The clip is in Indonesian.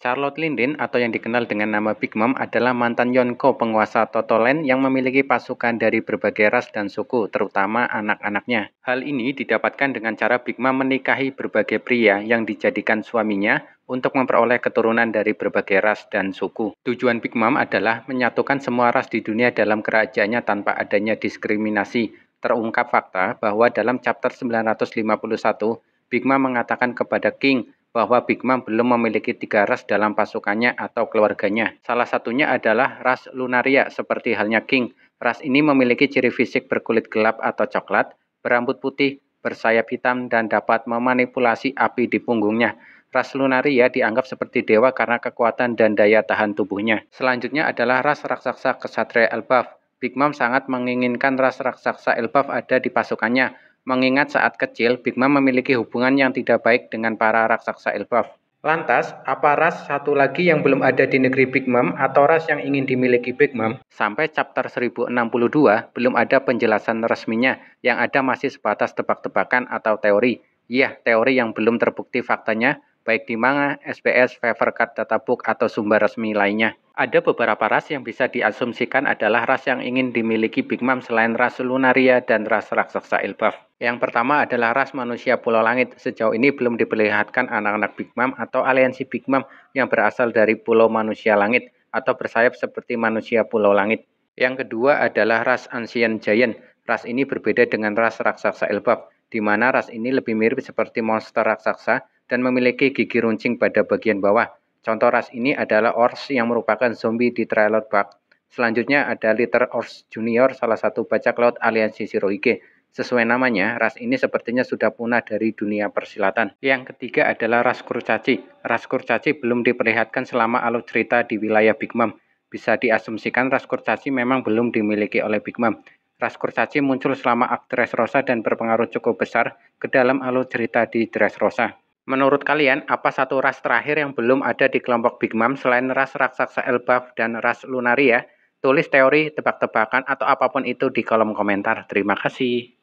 Charlotte Lindin atau yang dikenal dengan nama Big Mom adalah mantan Yonko penguasa Totolen yang memiliki pasukan dari berbagai ras dan suku, terutama anak-anaknya. Hal ini didapatkan dengan cara Big Mom menikahi berbagai pria yang dijadikan suaminya untuk memperoleh keturunan dari berbagai ras dan suku. Tujuan Big Mom adalah menyatukan semua ras di dunia dalam kerajaannya tanpa adanya diskriminasi. Terungkap fakta bahwa dalam chapter 951, Big Mom mengatakan kepada King bahwa Big Mom belum memiliki tiga ras dalam pasukannya atau keluarganya. Salah satunya adalah ras Lunaria seperti halnya King. Ras ini memiliki ciri fisik berkulit gelap atau coklat, berambut putih, bersayap hitam, dan dapat memanipulasi api di punggungnya. Ras Lunaria dianggap seperti dewa karena kekuatan dan daya tahan tubuhnya. Selanjutnya adalah ras raksasa kesatria Elbaf. Big Mom sangat menginginkan ras raksasa Elbaf ada di pasukannya, Mengingat saat kecil, Bigma memiliki hubungan yang tidak baik dengan para raksasa Ilbaf. Lantas, apa ras satu lagi yang belum ada di negeri Big Mom atau ras yang ingin dimiliki Big Mom? Sampai chapter 1062, belum ada penjelasan resminya, yang ada masih sebatas tebak-tebakan atau teori. Iya, teori yang belum terbukti faktanya, baik di manga, SPS, favor card, book atau sumber resmi lainnya. Ada beberapa ras yang bisa diasumsikan adalah ras yang ingin dimiliki Big Mom selain ras Lunaria dan ras raksasa Ilbaf. Yang pertama adalah ras manusia Pulau Langit. Sejauh ini belum diperlihatkan anak-anak Big Mom atau aliansi Big Mom yang berasal dari Pulau Manusia Langit atau bersayap seperti manusia Pulau Langit. Yang kedua adalah ras Ancient Giant. Ras ini berbeda dengan ras raksasa Elbaf, di mana ras ini lebih mirip seperti monster raksasa dan memiliki gigi runcing pada bagian bawah. Contoh ras ini adalah Ors yang merupakan zombie di trailer park. Selanjutnya ada Liter Ors Junior, salah satu bajak laut aliansi Shirohige. Sesuai namanya, ras ini sepertinya sudah punah dari dunia persilatan. Yang ketiga adalah ras kurcaci. Ras kurcaci belum diperlihatkan selama alur cerita di wilayah Big Mom. Bisa diasumsikan ras kurcaci memang belum dimiliki oleh Big Mom. Ras kurcaci muncul selama aktris Rosa dan berpengaruh cukup besar ke dalam alur cerita di Dress Rosa. Menurut kalian, apa satu ras terakhir yang belum ada di kelompok Big Mom selain ras raksasa Elbaf dan ras Lunaria? Tulis teori, tebak-tebakan, atau apapun itu di kolom komentar. Terima kasih.